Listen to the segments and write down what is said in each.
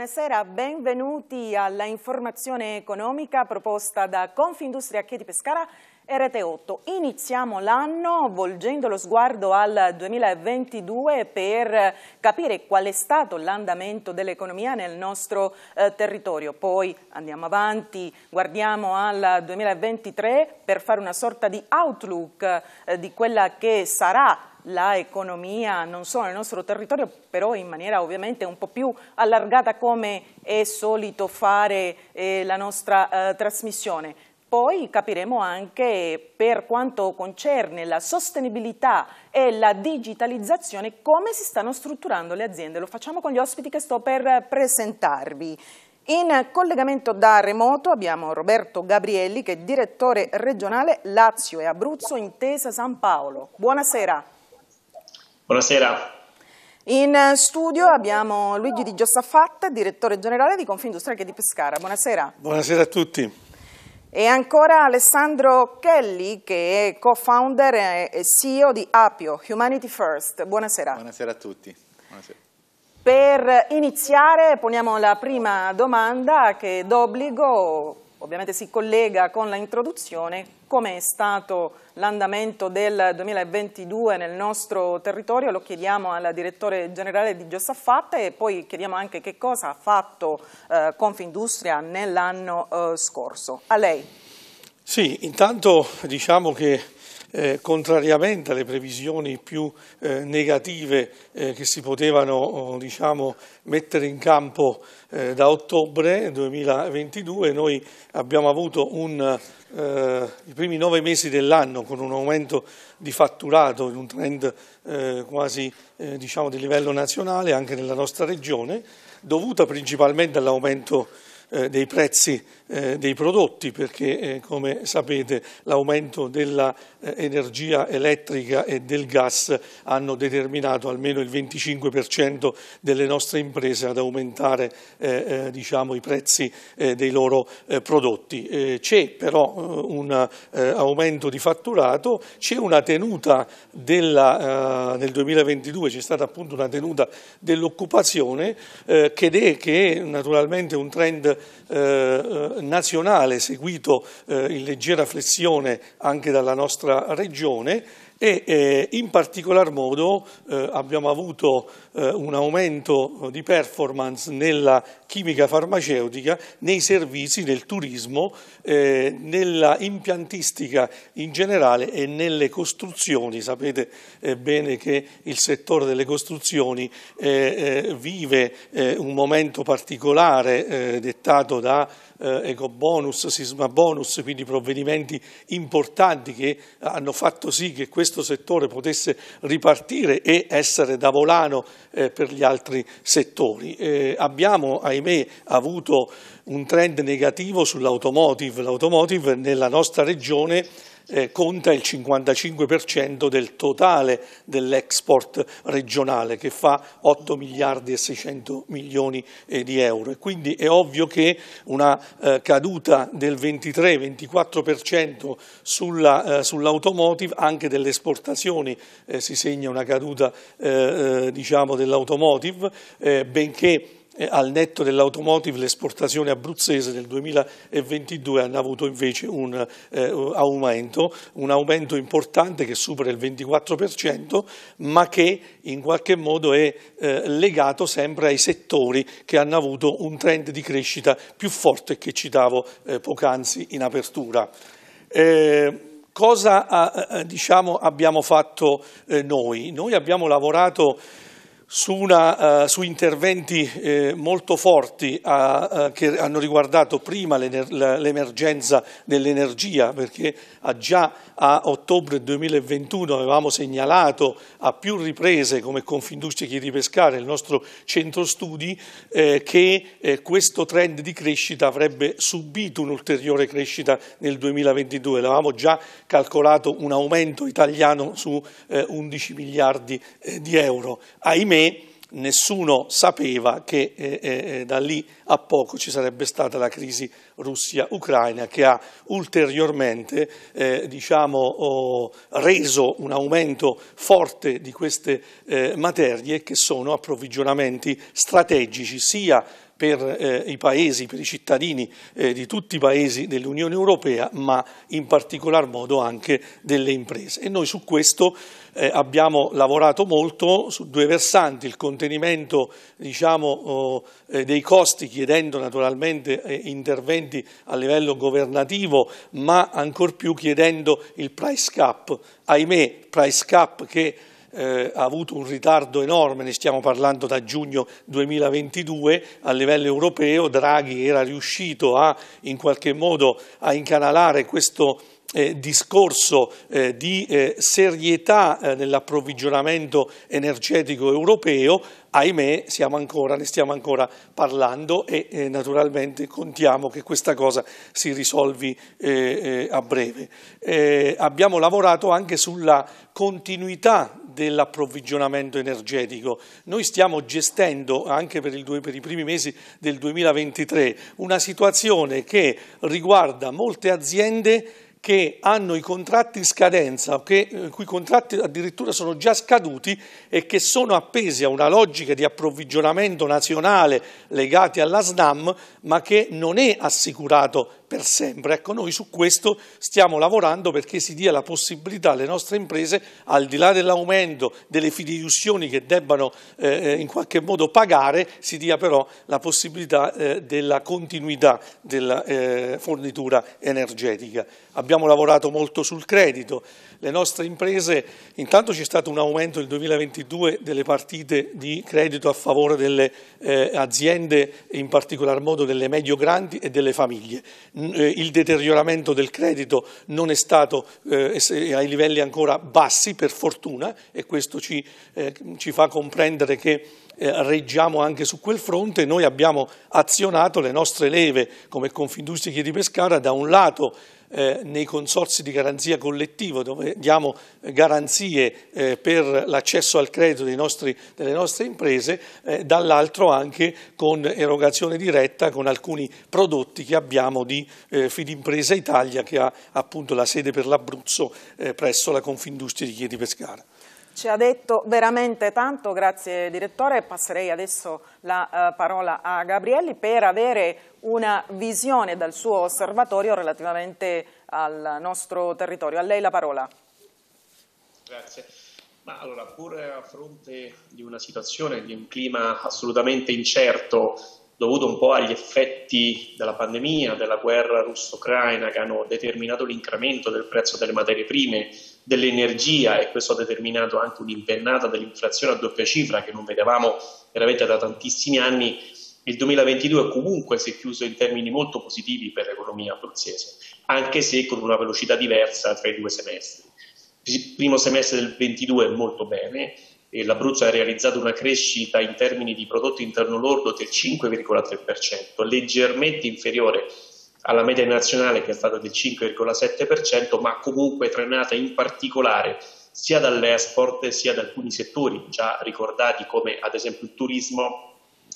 buonasera, benvenuti alla informazione economica proposta da Confindustria Chieti Pescara e Rete 8. Iniziamo l'anno volgendo lo sguardo al 2022 per capire qual è stato l'andamento dell'economia nel nostro eh, territorio. Poi andiamo avanti, guardiamo al 2023 per fare una sorta di outlook eh, di quella che sarà l'economia non solo nel nostro territorio, però in maniera ovviamente un po' più allargata come è solito fare eh, la nostra eh, trasmissione. Poi capiremo anche per quanto concerne la sostenibilità e la digitalizzazione come si stanno strutturando le aziende. Lo facciamo con gli ospiti che sto per presentarvi. In collegamento da remoto abbiamo Roberto Gabrielli che è direttore regionale Lazio e Abruzzo Intesa San Paolo. Buonasera. Buonasera. In eh, studio abbiamo Luigi Di Giossafatta, direttore generale di Confindustria di Pescara. Buonasera. Buonasera a tutti. E ancora Alessandro Kelly, che è co-founder e CEO di Apio, Humanity First. Buonasera. Buonasera a tutti. Buonasera. Per iniziare poniamo la prima domanda che d'obbligo ovviamente si collega con l'introduzione, come è stato l'andamento del 2022 nel nostro territorio, lo chiediamo al direttore generale di Giosaffatte e poi chiediamo anche che cosa ha fatto eh, Confindustria nell'anno eh, scorso. A lei. Sì, intanto diciamo che eh, contrariamente alle previsioni più eh, negative eh, che si potevano oh, diciamo, mettere in campo eh, da ottobre 2022, noi abbiamo avuto un, eh, i primi nove mesi dell'anno con un aumento di fatturato in un trend eh, quasi diciamo, di livello nazionale anche nella nostra regione, dovuta principalmente all'aumento dei prezzi eh, dei prodotti perché eh, come sapete l'aumento dell'energia eh, elettrica e del gas hanno determinato almeno il 25% delle nostre imprese ad aumentare eh, eh, diciamo, i prezzi eh, dei loro prodotti. c'è però un aumento di fatturato, c'è una tenuta della, nel 2022, c'è stata appunto una tenuta dell'occupazione che, che, è naturalmente un trend nazionale seguito eh, in leggera flessione anche dalla nostra regione e eh, in particolar modo eh, abbiamo avuto un aumento di performance nella chimica farmaceutica, nei servizi, nel turismo, nella impiantistica in generale e nelle costruzioni. Sapete bene che il settore delle costruzioni vive un momento particolare dettato da eh, eco bonus, sisma bonus, quindi provvedimenti importanti che hanno fatto sì che questo settore potesse ripartire e essere da volano eh, per gli altri settori. Eh, abbiamo, ahimè, avuto un trend negativo sull'automotive. L'automotive nella nostra regione eh, conta il 55% del totale dell'export regionale che fa 8 miliardi e 600 milioni eh, di euro e quindi è ovvio che una eh, caduta del 23-24% eh, sull'automotive sull anche delle esportazioni eh, si segna una caduta eh, diciamo, dell'automotive benché al netto dell'automotive l'esportazione abruzzese nel 2022 hanno avuto invece un eh, aumento, un aumento importante che supera il 24% ma che in qualche modo è eh, legato sempre ai settori che hanno avuto un trend di crescita più forte che citavo eh, poc'anzi in apertura eh, cosa eh, eh, diciamo, abbiamo fatto noi? Noi abbiamo lavorato su, una, uh, su interventi eh, molto forti a, uh, che hanno riguardato prima l'emergenza dell'energia, perché già a ottobre 2021 avevamo segnalato a più riprese come Confindustria Chiedi Pescare, il nostro centro studi, eh, che eh, questo trend di crescita avrebbe subito un'ulteriore crescita nel 2022. L'avevamo già calcolato un aumento italiano su 11 eh, miliardi di euro. Ahimè, me nessuno sapeva che eh, eh, eh, da lì a poco ci sarebbe stata la crisi Russia-Ucraina che ha ulteriormente eh, diciamo, oh, reso un aumento forte di queste eh, materie che sono approvvigionamenti strategici sia per eh, i paesi, per i cittadini eh, di tutti i paesi dell'Unione Europea, ma in particolar modo anche delle imprese. E noi su questo eh, abbiamo lavorato molto su due versanti, il contenimento diciamo, oh, eh, dei costi chiedendo naturalmente eh, interventi a livello governativo ma ancor più chiedendo il price cap, ahimè price cap che eh, ha avuto un ritardo enorme, ne stiamo parlando da giugno 2022 a livello europeo, Draghi era riuscito a in qualche modo a incanalare questo eh, discorso eh, di eh, serietà eh, nell'approvvigionamento energetico europeo, ahimè ancora, ne stiamo ancora parlando e eh, naturalmente contiamo che questa cosa si risolvi eh, a breve. abbiamo lavorato anche sulla continuità dell'approvvigionamento energetico. Noi stiamo gestendo, anche per, due, per, i primi mesi del 2023, una situazione che riguarda molte aziende che hanno i contratti in scadenza, che, eh, i cui contratti addirittura sono già scaduti e che sono appesi a una logica di approvvigionamento nazionale legati alla SNAM, ma che non è assicurato per sempre. Ecco, noi su questo stiamo lavorando perché si dia la possibilità alle nostre imprese, al di là dell'aumento delle fideiussioni che debbano eh, eh in qualche modo pagare, si dia però la possibilità eh, della continuità della eh, fornitura energetica. Abbiamo lavorato molto sul credito, le nostre imprese, intanto c'è stato un aumento nel 2022 delle partite di credito a favore delle eh, aziende, in particolar modo delle medio-grandi e delle famiglie. Eh, il deterioramento del credito non è stato eh, eh, ai livelli ancora bassi, per fortuna, e questo ci, eh, ci fa comprendere che eh, reggiamo anche su quel fronte, noi abbiamo azionato le nostre leve come Confindustria Chiedi Pescara da un lato eh, nei consorsi di garanzia collettivo dove diamo eh, garanzie eh, per l'accesso al credito nostri, delle nostre imprese, eh, dall'altro anche con erogazione diretta con alcuni prodotti che abbiamo di eh, Fidimpresa Italia che ha appunto la sede per l'Abruzzo eh, presso la Confindustria di Chieti Pescara. Ci ha detto veramente tanto, grazie direttore. Passerei adesso la eh, parola a Gabrielli per avere una visione dal suo osservatorio relativamente al nostro territorio. A lei la parola. Grazie. Ma allora, pur a fronte di una situazione, di un clima assolutamente incerto, dovuto un po' agli effetti della pandemia, della guerra russo-ucraina che hanno determinato l'incremento del prezzo delle materie prime, dell'energia e questo ha determinato anche un'impennata dell'inflazione a doppia cifra che non vedevamo veramente da tantissimi anni, il 2022 comunque si è chiuso in termini molto positivi per l'economia abruzzese, anche se con una velocità diversa tra i due semestri. Il primo semestre del 2022 molto bene, l'Abruzzo ha realizzato una crescita in termini di prodotto interno lordo del 5,3%, leggermente inferiore alla media nazionale che è stata del 5,7%, ma comunque trainata in particolare sia dall'esport sia da alcuni settori già ricordati come ad esempio il turismo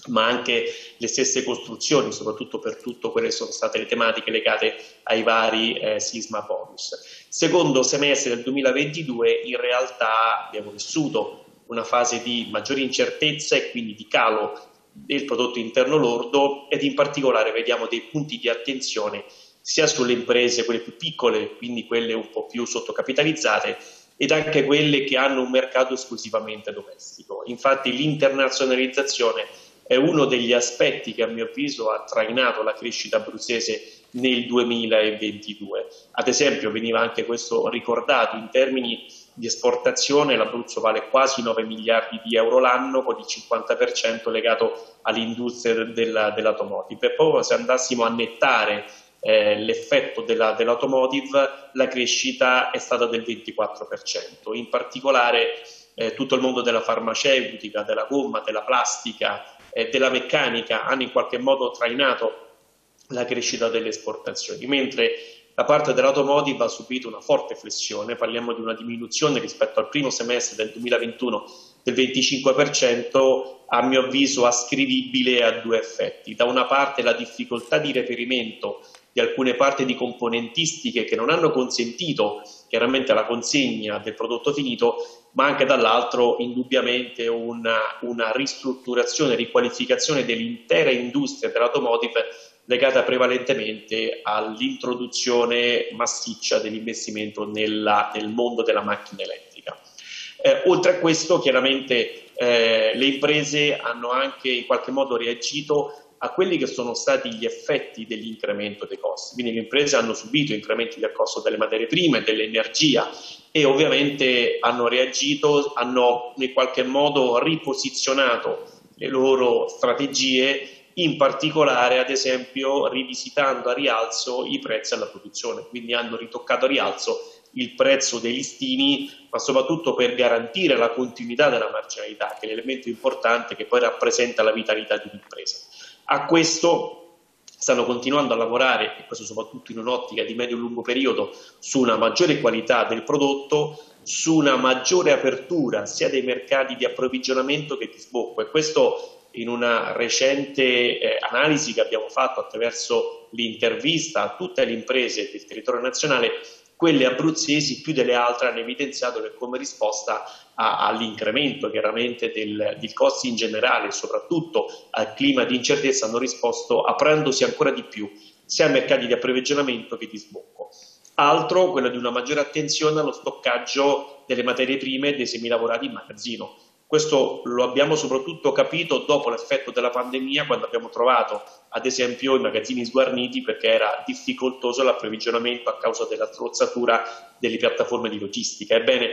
ma anche le stesse costruzioni, soprattutto per tutto quelle che sono state le tematiche legate ai vari eh, sisma bonus. Secondo semestre del 2022 in realtà abbiamo vissuto una fase di maggiore incertezza e quindi di calo del prodotto interno lordo ed in particolare vediamo dei punti di attenzione sia sulle imprese, quelle più piccole, quindi quelle un po' più sottocapitalizzate, ed anche quelle che hanno un mercato esclusivamente domestico. Infatti l'internazionalizzazione è uno degli aspetti che a mio avviso ha trainato la crescita abruzzese nel 2022. Ad esempio veniva anche questo ricordato in termini di esportazione, l'Abruzzo vale quasi 9 miliardi di euro l'anno con il 50% legato all'industria della, dell'automotive. E poi se andassimo a nettare eh, l'effetto della, dell'automotive, la crescita è stata del 24%. In particolare eh, tutto il mondo della farmaceutica, della gomma, della plastica e eh, della meccanica hanno in qualche modo trainato la crescita delle esportazioni, mentre la parte dell'automotive ha subito una forte flessione, parliamo di una diminuzione rispetto al primo semestre del 2021 del 25%, a mio avviso ascrivibile a due effetti. Da una parte la difficoltà di reperimento di alcune parti di componentistiche che non hanno consentito chiaramente la consegna del prodotto finito, ma anche dall'altro indubbiamente una, una ristrutturazione, riqualificazione dell'intera industria dell'automotive legata prevalentemente all'introduzione massiccia dell'investimento nel mondo della macchina elettrica. Eh, oltre a questo, chiaramente eh, le imprese hanno anche in qualche modo reagito a quelli che sono stati gli effetti dell'incremento dei costi. Quindi le imprese hanno subito incrementi del costo delle materie prime, dell'energia e ovviamente hanno reagito, hanno in qualche modo riposizionato le loro strategie in particolare ad esempio rivisitando a rialzo i prezzi alla produzione, quindi hanno ritoccato a rialzo il prezzo dei listini, ma soprattutto per garantire la continuità della marginalità, che è l'elemento importante che poi rappresenta la vitalità di un'impresa. A questo stanno continuando a lavorare, e questo soprattutto in un'ottica di medio-lungo periodo, su una maggiore qualità del prodotto, su una maggiore apertura sia dei mercati di approvvigionamento che di sbocco e questo in una recente eh, analisi che abbiamo fatto attraverso l'intervista a tutte le imprese del territorio nazionale, quelle abruzzesi più delle altre hanno evidenziato che come risposta all'incremento chiaramente del, del costi in generale, soprattutto al clima di incertezza, hanno risposto aprendosi ancora di più sia ai mercati di approvvigionamento che di sbocco. Altro, quello di una maggiore attenzione allo stoccaggio delle materie prime e dei semilavorati in magazzino questo lo abbiamo soprattutto capito dopo l'effetto della pandemia, quando abbiamo trovato ad esempio i magazzini sguarniti perché era difficoltoso l'approvvigionamento a causa della strozzatura delle piattaforme di logistica. Ebbene,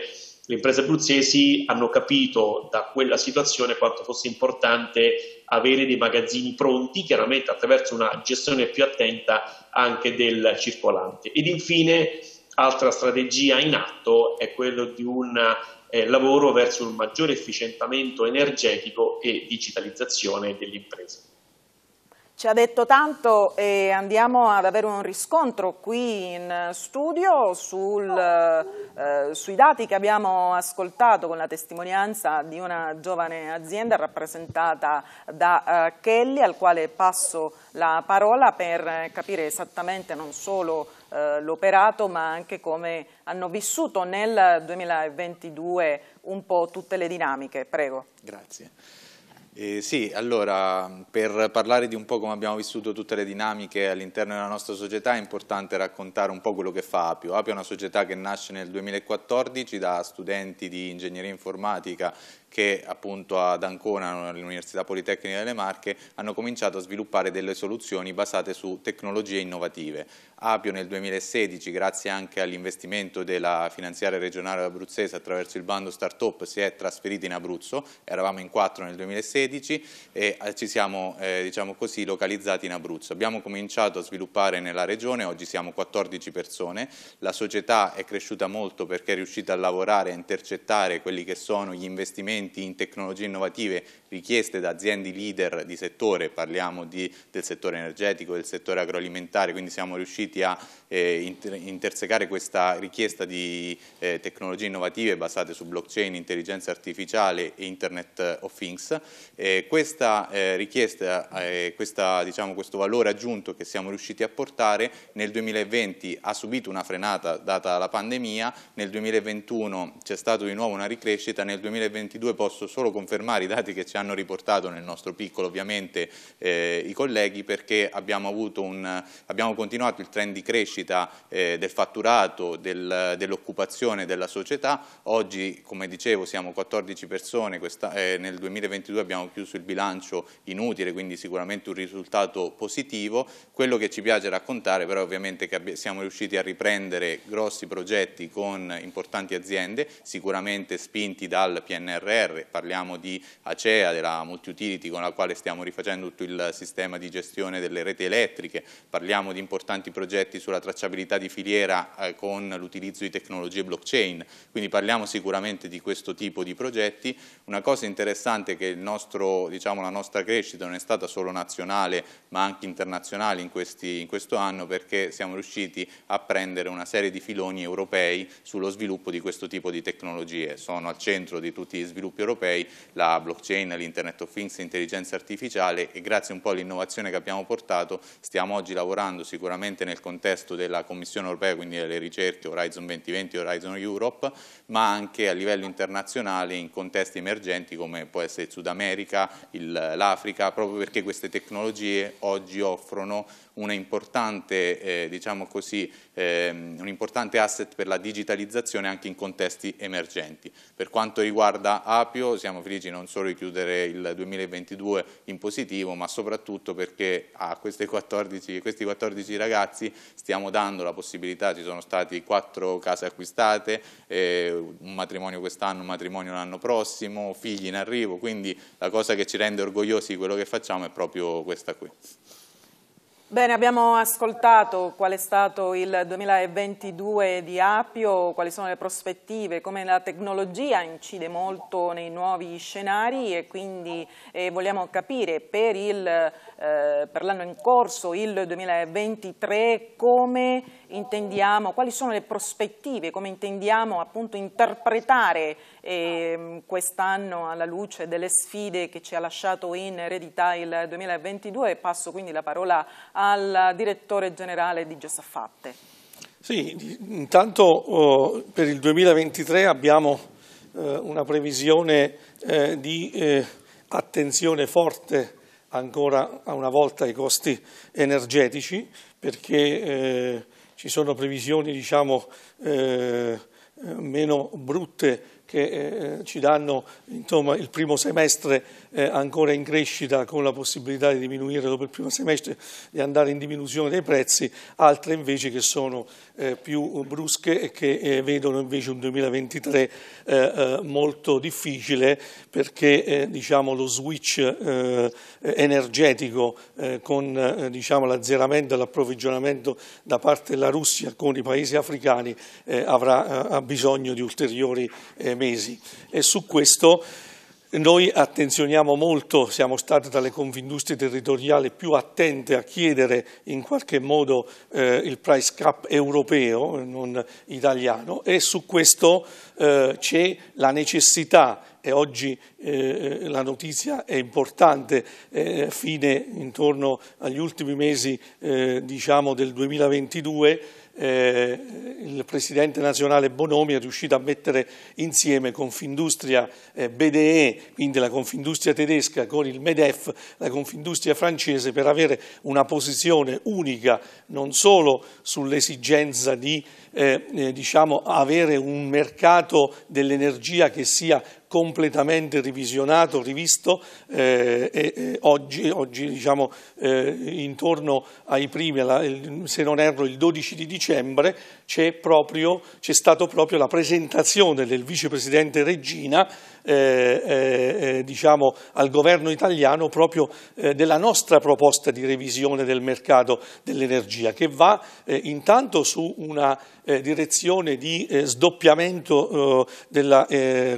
le imprese abruzzesi hanno capito da quella situazione quanto fosse importante avere dei magazzini pronti, chiaramente attraverso una gestione più attenta anche del circolante. Ed infine, altra strategia in atto è quella di una eh, lavoro verso un maggiore efficientamento energetico e digitalizzazione dell'impresa. Ci ha detto tanto e andiamo ad avere un riscontro qui in studio sul, eh, sui dati che abbiamo ascoltato con la testimonianza di una giovane azienda rappresentata da eh, Kelly al quale passo la parola per capire esattamente non solo eh, l'operato ma anche come hanno vissuto nel 2022 un po' tutte le dinamiche. Prego. Grazie. Eh, sì, allora, per parlare di un po' come abbiamo vissuto tutte le dinamiche all'interno della nostra società è importante raccontare un po' quello che fa Apio. Apio è una società che nasce nel 2014 da studenti di ingegneria informatica che appunto ad Ancona, all'Università Politecnica delle Marche, hanno cominciato a sviluppare delle soluzioni basate su tecnologie innovative. Apio nel 2016, grazie anche all'investimento della finanziaria regionale abruzzese attraverso il bando Startup, si è trasferito in Abruzzo, eravamo in quattro nel 2016 e eh, ci siamo eh, diciamo così, localizzati in Abruzzo. Abbiamo cominciato a sviluppare nella regione, oggi siamo 14 persone, la società è cresciuta molto perché è riuscita a lavorare, a intercettare quelli che sono gli investimenti investimenti in tecnologie innovative richieste da aziende leader di settore, parliamo di, del settore energetico, del settore agroalimentare, quindi siamo riusciti a eh, intersecare questa richiesta di eh, tecnologie innovative basate su blockchain, intelligenza artificiale e Internet of Things. Eh, questa richiesta, eh, questa, diciamo, questo valore aggiunto che siamo riusciti a portare nel 2020 ha subito una frenata data la pandemia, nel 2021 c'è stata di nuovo una ricrescita, nel 2022 posso solo confermare i dati che ci hanno hanno riportato nel nostro piccolo ovviamente eh, i colleghi perché abbiamo, un, abbiamo, continuato il trend di crescita eh, del fatturato, del, dell'occupazione della società, oggi come dicevo siamo 14 persone, questa, eh, nel 2022 abbiamo chiuso il bilancio inutile quindi sicuramente un risultato positivo, quello che ci piace raccontare però ovviamente che siamo riusciti a riprendere grossi progetti con importanti aziende, sicuramente spinti dal PNRR, parliamo di Acea, Europea della multi-utility con la quale stiamo rifacendo tutto il sistema di gestione delle reti elettriche, parliamo di importanti progetti sulla tracciabilità di filiera eh, con l'utilizzo di tecnologie blockchain, quindi parliamo sicuramente di questo tipo di progetti. Una cosa interessante è che nostro, diciamo, la nostra crescita non è stata solo nazionale ma anche internazionale in, questi, in questo anno perché siamo riusciti a prendere una serie di filoni europei sullo sviluppo di questo tipo di tecnologie. Sono al centro di tutti gli sviluppi europei la blockchain, all'Internet of Things e intelligenza artificiale e grazie un po' all'innovazione che abbiamo portato stiamo oggi lavorando sicuramente nel contesto della Commissione europea, quindi delle ricerche Horizon 2020 e Horizon Europe, ma anche a livello internazionale in contesti emergenti come può essere il Sud America, l'Africa, proprio perché queste tecnologie oggi offrono un importante, eh, diciamo così, eh, un importante asset per la digitalizzazione anche in contesti emergenti. Per quanto riguarda Apio siamo felici non solo di chiudere chiudere il 2022 in positivo, ma soprattutto perché a 14, questi 14 ragazzi stiamo dando la possibilità, ci sono stati quattro case acquistate, eh, un matrimonio quest'anno, un matrimonio l'anno prossimo, figli in arrivo, quindi la cosa che ci rende orgogliosi di quello che facciamo è proprio questa qui. Bene, abbiamo ascoltato qual è stato il 2022 di Apio, quali sono le prospettive, come la tecnologia incide molto nei nuovi scenari e quindi eh, vogliamo capire per il eh, per l'anno in corso, il 2023, come intendiamo, quali sono le prospettive, come intendiamo appunto interpretare eh, quest'anno alla luce delle sfide che ci ha lasciato in eredità il 2022 e passo quindi la parola al direttore generale di Giosaffatte. Sì, intanto oh, per il 2023 abbiamo eh, una previsione eh, di eh, attenzione forte ancora una volta i costi energetici perché eh, ci sono previsioni diciamo, eh, meno brutte che eh, ci danno insomma, il primo semestre eh, ancora in crescita con la possibilità di diminuire dopo il primo semestre, di andare in diminuzione dei prezzi, altre invece che sono eh, più brusche e che eh, vedono invece un 2023 eh, eh, molto difficile perché eh, diciamo, lo switch energetico con diciamo, l'azzeramento e l'approvvigionamento da parte della Russia con i paesi africani avrà bisogno di ulteriori mesi. E su questo noi attenzioniamo molto, siamo state dalle Confindustrie territoriali più attente a chiedere in qualche modo eh, il price cap europeo, non italiano, e su questo eh, c'è la necessità e oggi eh, eh la notizia è importante, eh, fine intorno agli ultimi mesi eh, diciamo del 2022, eh, il presidente nazionale Bonomi è riuscito a mettere insieme Confindustria eh, BDE, quindi la Confindustria tedesca con il MEDEF, la Confindustria francese per avere una posizione unica non solo sull'esigenza di eh, eh diciamo, avere un mercato dell'energia che sia completamente revisionato, rivisto eh, e, e oggi, oggi diciamo, eh, intorno ai primi, alla, se non erro il 12 di dicembre, c'è stato proprio la presentazione del vicepresidente Regina eh, eh, eh diciamo, al governo italiano proprio eh, della nostra proposta di revisione del mercato dell'energia che va intanto su una direzione di sdoppiamento della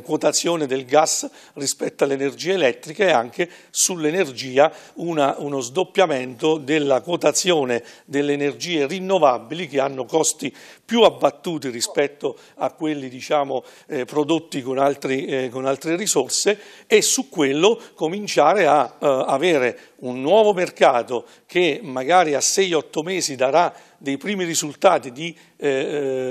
quotazione riduzione del gas rispetto all'energia elettrica e anche sull'energia uno sdoppiamento della quotazione delle energie rinnovabili che hanno costi più abbattuti rispetto a quelli diciamo, eh, prodotti con, altri, eh, con, altre risorse e su quello cominciare a eh, avere un nuovo mercato che magari a 6-8 mesi darà dei primi risultati di eh,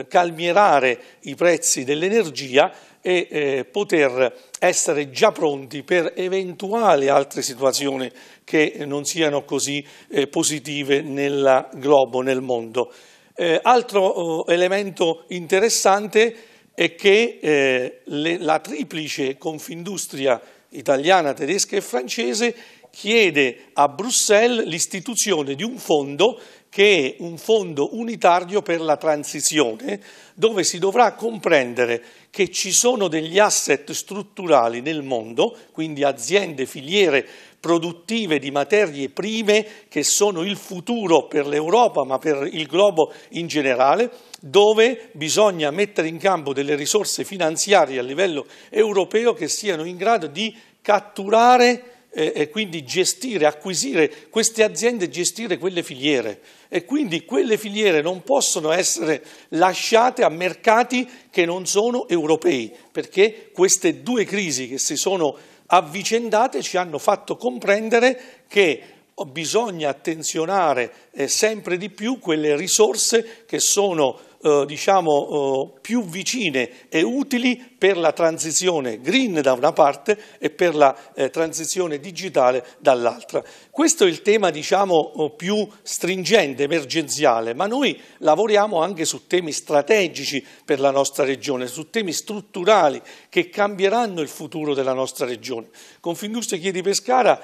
eh, calmierare i prezzi dell'energia e eh, poter essere già pronti per eventuali altre situazioni che non siano così eh, positive nel globo, nel mondo. Eh, altro oh, elemento interessante è che eh, le, la triplice confindustria italiana, tedesca e francese chiede a Bruxelles l'istituzione di un fondo che è un fondo unitario per la transizione dove si dovrà comprendere che ci sono degli asset strutturali nel mondo, quindi aziende, filiere produttive di materie prime che sono il futuro per l'Europa ma per il globo in generale, dove bisogna mettere in campo delle risorse finanziarie a livello europeo che siano in grado di catturare e, e quindi gestire, acquisire queste aziende, gestire quelle filiere e quindi quelle filiere non possono essere lasciate a mercati che non sono europei perché queste due crisi che si sono avvicendate ci hanno fatto comprendere che bisogna attenzionare eh, sempre di più quelle risorse che sono eh, diciamo, eh, più vicine e utili per la transizione green da una parte e per la eh, transizione digitale dall'altra. Questo è il tema diciamo, eh, più stringente, emergenziale, ma noi lavoriamo anche su temi strategici per la nostra regione, su temi strutturali che cambieranno il futuro della nostra regione. Confindustria Chiedi Pescara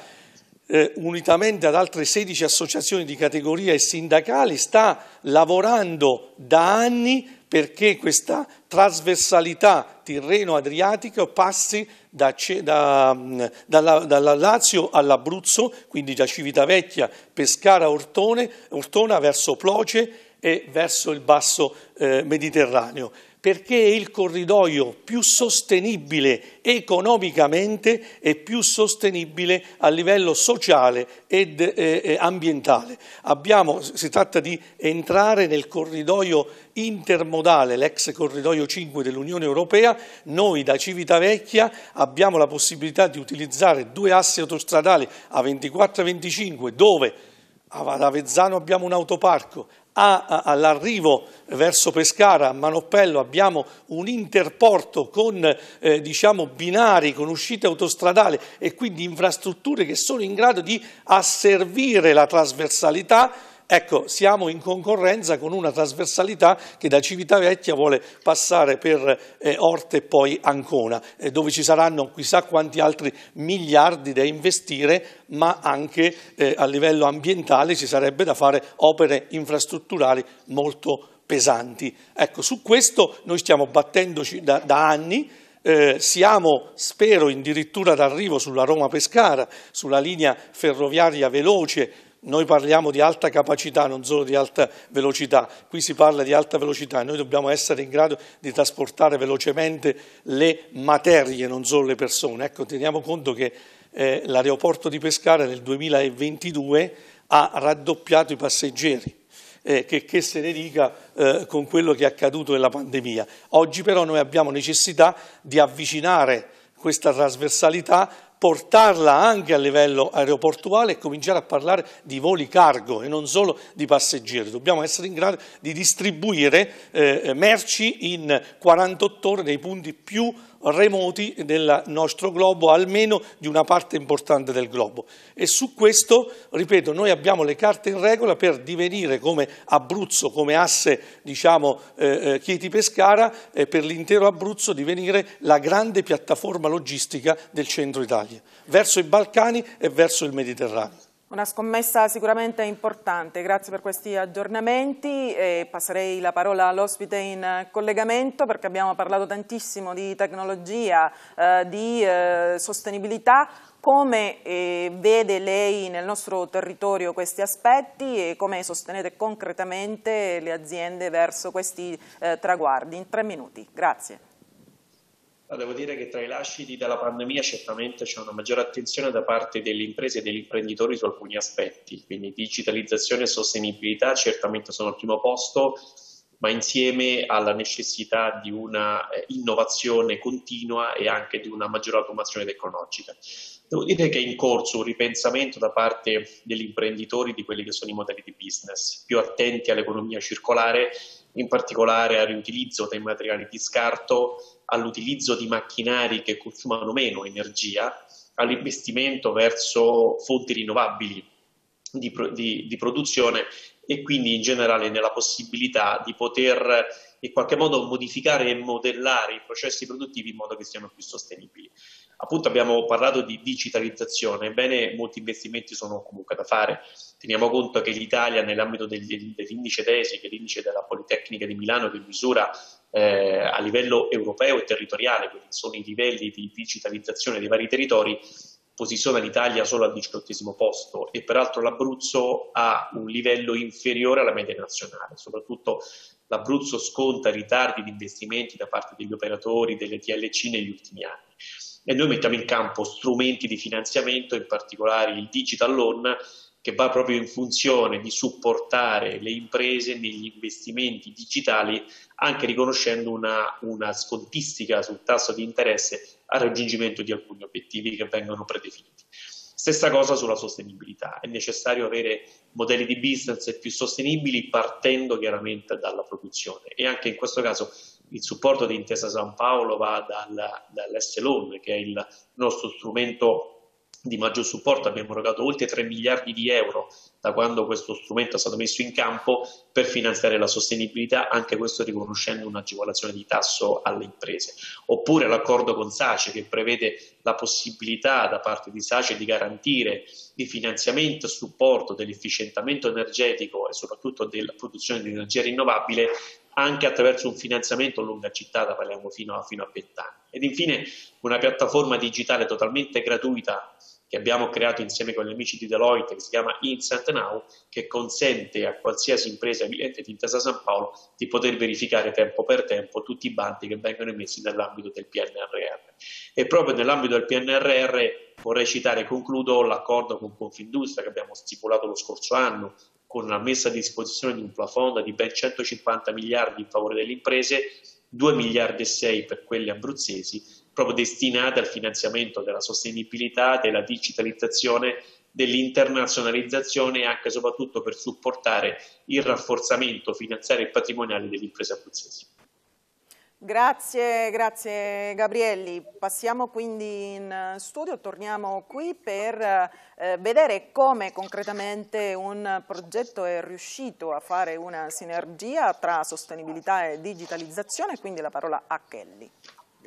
eh, unitamente ad altre 16 associazioni di categoria e sindacali, sta lavorando da anni perché questa trasversalità Tirreno-Adriatico passi da, da, mm, dalla, dalla, Lazio all'Abruzzo, quindi da Civitavecchia, Pescara, Ortone, Ortona verso Ploce e verso il basso eh, Mediterraneo perché è il corridoio più sostenibile economicamente e più sostenibile a livello sociale ed eh, eh ambientale. Abbiamo, si tratta di entrare nel corridoio intermodale, l'ex corridoio 5 dell'Unione Europea, noi da Civitavecchia abbiamo la possibilità di utilizzare due assi autostradali a 24-25 dove ad Avezzano abbiamo un autoparco, all'arrivo verso Pescara, a Manoppello, abbiamo un interporto con eh, diciamo, binari, con uscite autostradali e quindi infrastrutture che sono in grado di asservire la trasversalità Ecco, siamo in concorrenza con una trasversalità che da Civitavecchia vuole passare per eh, Orte e poi Ancona, eh, dove ci saranno chissà quanti altri miliardi da investire, ma anche eh, a livello ambientale ci sarebbe da fare opere infrastrutturali molto pesanti. Ecco, su questo noi stiamo battendoci da, da anni, eh, siamo, spero, addirittura d'arrivo sulla Roma-Pescara, sulla linea ferroviaria veloce noi parliamo di alta capacità, non solo di alta velocità, qui si parla di alta velocità, noi dobbiamo essere in grado di trasportare velocemente le materie, non solo le persone. Ecco, teniamo conto che eh, l'aeroporto di Pescara nel 2022 ha raddoppiato i passeggeri. Eh, che, che, se ne dica eh, con quello che è accaduto nella pandemia. Oggi però noi abbiamo necessità di avvicinare questa trasversalità portarla anche a livello aeroportuale e cominciare a parlare di voli cargo e non solo di passeggeri. Dobbiamo essere in grado di distribuire eh, eh merci in 48 ore nei punti più remoti del nostro globo, almeno di una parte importante del globo. E su questo, ripeto, noi abbiamo le carte in regola per divenire come Abruzzo, come asse diciamo, eh, Chieti-Pescara, eh, per l'intero Abruzzo divenire la grande piattaforma logistica del centro Italia, verso i Balcani e verso il Mediterraneo. Una scommessa sicuramente importante, grazie per questi aggiornamenti e passerei la parola all'ospite in collegamento perché abbiamo parlato tantissimo di tecnologia, eh, di eh, sostenibilità, come eh, vede lei nel nostro territorio questi aspetti e come sostenete concretamente le aziende verso questi eh, traguardi? In tre minuti, grazie. Devo dire che tra i lasciti della pandemia certamente c'è una maggiore attenzione da parte delle imprese e degli imprenditori su alcuni aspetti, quindi digitalizzazione e sostenibilità certamente sono al primo posto, ma insieme alla necessità di una eh, innovazione continua e anche di una maggiore automazione tecnologica. Devo dire che è in corso un ripensamento da parte degli imprenditori di quelli che sono i modelli di business, più attenti all'economia circolare in particolare al riutilizzo dei materiali di scarto, all'utilizzo di macchinari che consumano meno energia, all'investimento verso fonti rinnovabili di, di, di produzione e quindi in generale nella possibilità di poter in qualche modo modificare e modellare i processi produttivi in modo che siano più sostenibili appunto abbiamo parlato di digitalizzazione, ebbene molti investimenti sono comunque da fare. Teniamo conto che l'Italia nell'ambito dell'indice TESI, che è l'indice della Politecnica di Milano che misura eh, a livello europeo e territoriale quelli sono i livelli di digitalizzazione dei vari territori, posiziona l'Italia solo al diciottesimo posto e peraltro l'Abruzzo ha un livello inferiore alla media nazionale, soprattutto l'Abruzzo sconta ritardi di investimenti da parte degli operatori delle TLC negli ultimi anni e noi mettiamo in campo strumenti di finanziamento, in particolare il Digital Loan, che va proprio in funzione di supportare le imprese negli investimenti digitali, anche riconoscendo una, una scontistica sul tasso di interesse al raggiungimento di alcuni obiettivi che vengono predefiniti. Stessa cosa sulla sostenibilità, è necessario avere modelli di business più sostenibili partendo chiaramente dalla produzione e anche in questo caso il supporto di Intesa San Paolo va dal, dall'Estelon, che è il nostro strumento di maggior supporto, abbiamo erogato oltre 3 miliardi di euro da quando questo strumento è stato messo in campo per finanziare la sostenibilità, anche questo riconoscendo un'agevolazione di tasso alle imprese. Oppure l'accordo con SACE che prevede la possibilità da parte di SACE di garantire il finanziamento e supporto dell'efficientamento energetico e soprattutto della produzione di energia rinnovabile anche attraverso un finanziamento a lunga cittata, parliamo fino a, fino a 20 anni. Ed infine una piattaforma digitale totalmente gratuita che abbiamo creato insieme con gli amici di Deloitte, che si chiama Instant Now, che consente a qualsiasi impresa cliente di Intesa San Paolo di poter verificare tempo per tempo tutti i bandi che vengono emessi nell'ambito del PNRR. E proprio nell'ambito del PNRR vorrei citare, concludo, l'accordo con Confindustria che abbiamo stipulato lo scorso anno, con la messa a disposizione di un plafond di ben 150 miliardi in favore delle imprese, 2 miliardi e 6 per quelle abruzzesi, proprio destinate al finanziamento della sostenibilità, della digitalizzazione, dell'internazionalizzazione e anche e soprattutto per supportare il rafforzamento finanziario e patrimoniale delle imprese abruzzesi. Grazie, grazie Gabrielli. Passiamo quindi in studio, torniamo qui per eh, vedere come concretamente un progetto è riuscito a fare una sinergia tra sostenibilità e digitalizzazione, quindi la parola a Kelly.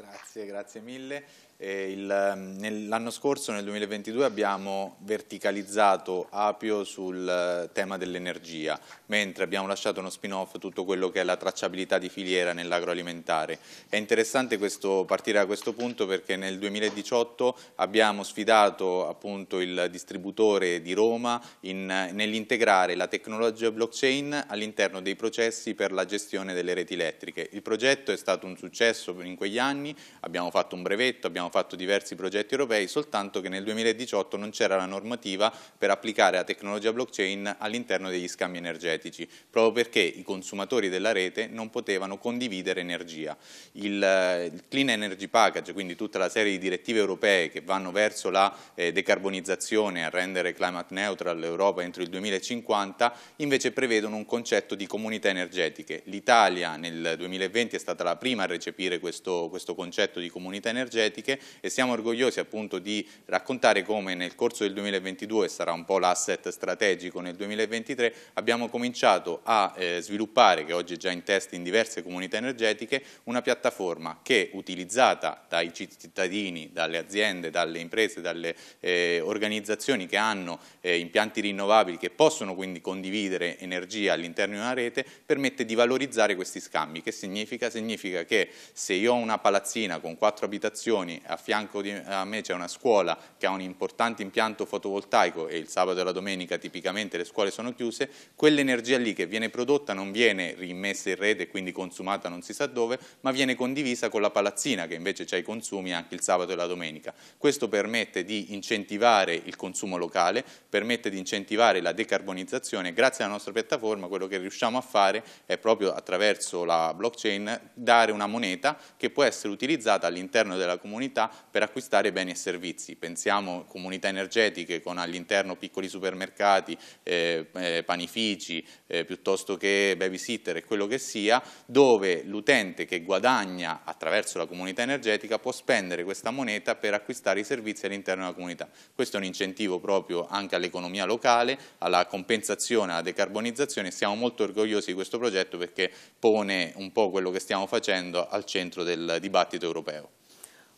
Grazie, grazie mille. Mm, l'anno scorso, nel 2022, abbiamo verticalizzato Apio sul eh, tema dell'energia, mentre abbiamo lasciato uno spin-off tutto quello che è la tracciabilità di filiera nell'agroalimentare. È interessante questo, partire da questo punto perché nel 2018 abbiamo sfidato appunto, il distributore di Roma nell'integrare la tecnologia blockchain all'interno dei processi per la gestione delle reti elettriche. Il progetto è stato un successo in quegli anni anni, abbiamo fatto un brevetto, abbiamo fatto diversi progetti europei, soltanto che nel 2018 non c'era la normativa per applicare la tecnologia blockchain all'interno degli scambi energetici, proprio perché i consumatori della rete non potevano condividere energia. Il, eh, Clean Energy Package, quindi tutta la serie di direttive europee che vanno verso la eh, decarbonizzazione, a rendere climate neutral l'Europa entro il 2050, invece prevedono un concetto di comunità energetiche. L'Italia nel 2020 è stata la prima a recepire questo, questo concetto di comunità energetiche e siamo orgogliosi appunto di raccontare come nel corso del 2022, sarà un po' l'asset strategico nel 2023, abbiamo cominciato a eh, sviluppare, che oggi è già in test in diverse comunità energetiche, una piattaforma che utilizzata dai cittadini, dalle aziende, dalle imprese, dalle eh, organizzazioni che hanno eh, impianti rinnovabili, che possono quindi condividere energia all'interno di una rete, permette di valorizzare questi scambi. Che significa? Significa che se io ho una palazzina palazzina con quattro abitazioni, a fianco di, a me c'è una scuola che ha un importante impianto fotovoltaico e il sabato e la domenica tipicamente le scuole sono chiuse, quell'energia lì che viene prodotta non viene rimessa in rete e quindi consumata non si sa dove, ma viene condivisa con la palazzina che invece ha i consumi anche il sabato e la domenica. Questo permette di incentivare il consumo locale, permette di incentivare la decarbonizzazione, grazie alla nostra piattaforma quello che riusciamo a fare è proprio attraverso la blockchain dare una moneta che può essere essere utilizzata all'interno della comunità per acquistare beni e servizi. Pensiamo comunità energetiche con all'interno piccoli supermercati, eh, eh, panifici, eh, piuttosto che babysitter e quello che sia, dove l'utente che guadagna attraverso la comunità energetica può spendere questa moneta per acquistare i servizi all'interno della comunità. Questo è un incentivo proprio anche all'economia locale, alla compensazione, alla decarbonizzazione. Siamo molto orgogliosi di questo progetto perché pone un po' quello che stiamo facendo al centro del dibattito dibattito europeo.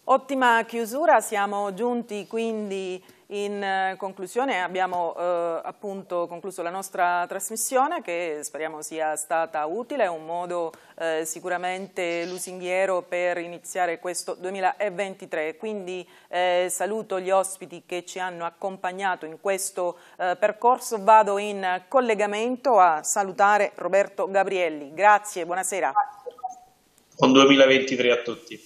Ottima chiusura, siamo giunti quindi in eh, conclusione, abbiamo eh, appunto concluso la nostra trasmissione che speriamo sia stata utile, un modo eh, sicuramente lusinghiero per iniziare questo 2023. Quindi eh, saluto gli ospiti che ci hanno accompagnato in questo eh, percorso, vado in collegamento a salutare Roberto Gabrielli. Grazie, buonasera. Buon 2023 a tutti.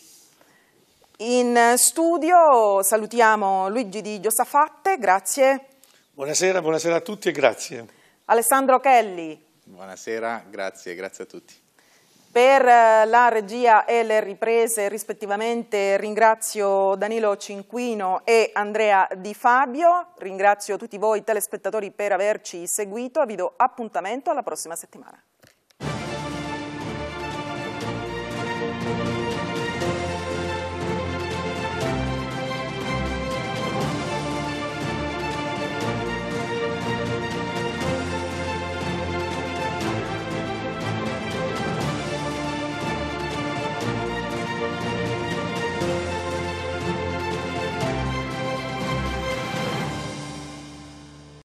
In studio salutiamo Luigi Di Giosafatte, grazie. Buonasera, buonasera a tutti e grazie. Alessandro Kelly. Buonasera, grazie, grazie a tutti. Per la regia e le riprese rispettivamente ringrazio Danilo Cinquino e Andrea Di Fabio, ringrazio tutti voi telespettatori per averci seguito, vi do appuntamento alla prossima settimana.